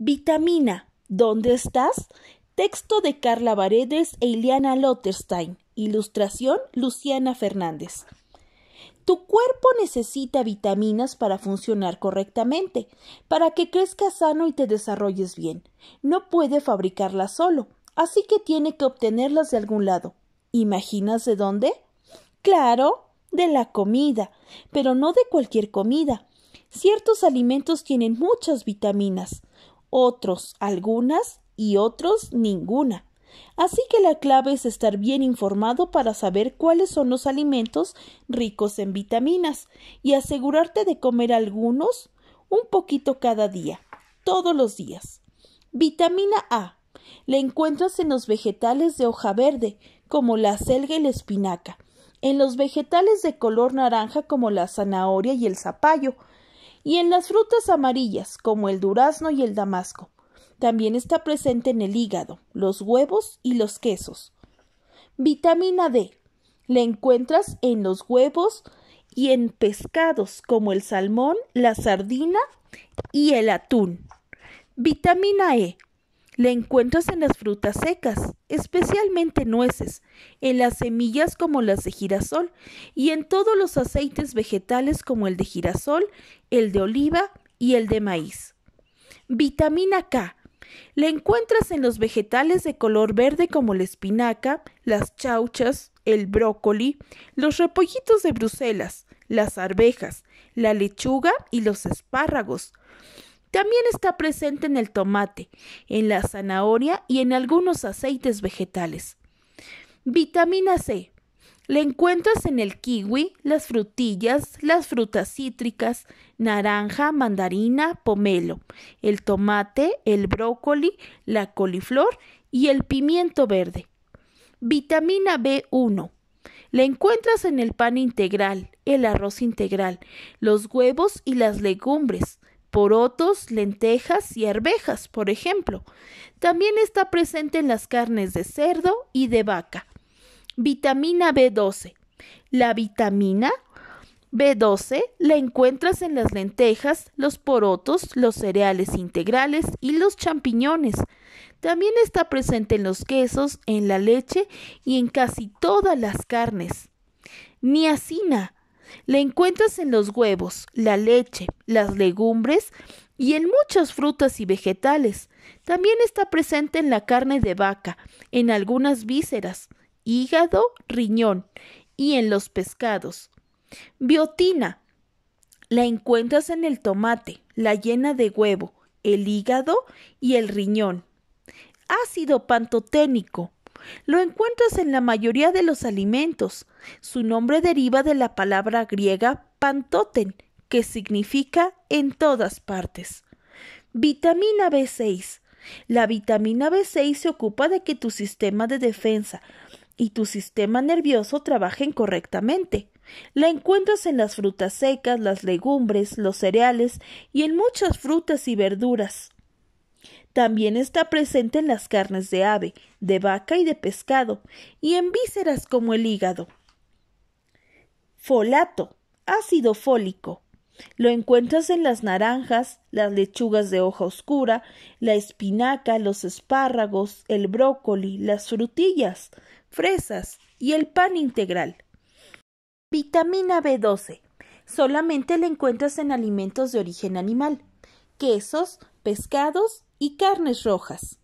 Vitamina, ¿dónde estás? Texto de Carla Varedes e Iliana Lotterstein. Ilustración Luciana Fernández. Tu cuerpo necesita vitaminas para funcionar correctamente, para que crezca sano y te desarrolles bien. No puede fabricarlas solo, así que tiene que obtenerlas de algún lado. ¿Imaginas de dónde? Claro, de la comida, pero no de cualquier comida. Ciertos alimentos tienen muchas vitaminas otros algunas y otros ninguna. Así que la clave es estar bien informado para saber cuáles son los alimentos ricos en vitaminas y asegurarte de comer algunos un poquito cada día, todos los días. Vitamina A. La encuentras en los vegetales de hoja verde, como la selga y la espinaca, en los vegetales de color naranja como la zanahoria y el zapallo, y en las frutas amarillas, como el durazno y el damasco. También está presente en el hígado, los huevos y los quesos. Vitamina D. La encuentras en los huevos y en pescados como el salmón, la sardina y el atún. Vitamina E. La encuentras en las frutas secas, especialmente nueces, en las semillas como las de girasol y en todos los aceites vegetales como el de girasol, el de oliva y el de maíz. Vitamina K. La encuentras en los vegetales de color verde como la espinaca, las chauchas, el brócoli, los repollitos de Bruselas, las arvejas, la lechuga y los espárragos. También está presente en el tomate, en la zanahoria y en algunos aceites vegetales. Vitamina C. La encuentras en el kiwi, las frutillas, las frutas cítricas, naranja, mandarina, pomelo, el tomate, el brócoli, la coliflor y el pimiento verde. Vitamina B1. La encuentras en el pan integral, el arroz integral, los huevos y las legumbres, porotos, lentejas y arvejas, por ejemplo. También está presente en las carnes de cerdo y de vaca. Vitamina B12. La vitamina B12 la encuentras en las lentejas, los porotos, los cereales integrales y los champiñones. También está presente en los quesos, en la leche y en casi todas las carnes. Niacina. La encuentras en los huevos, la leche, las legumbres y en muchas frutas y vegetales. También está presente en la carne de vaca, en algunas vísceras, hígado, riñón y en los pescados. Biotina. La encuentras en el tomate, la llena de huevo, el hígado y el riñón. Ácido pantoténico. Lo encuentras en la mayoría de los alimentos. Su nombre deriva de la palabra griega pantoten, que significa en todas partes. Vitamina B6. La vitamina B6 se ocupa de que tu sistema de defensa y tu sistema nervioso trabajen correctamente. La encuentras en las frutas secas, las legumbres, los cereales y en muchas frutas y verduras. También está presente en las carnes de ave, de vaca y de pescado, y en vísceras como el hígado. Folato, ácido fólico. Lo encuentras en las naranjas, las lechugas de hoja oscura, la espinaca, los espárragos, el brócoli, las frutillas, fresas y el pan integral. Vitamina B12. Solamente la encuentras en alimentos de origen animal, quesos, pescados y carnes rojas.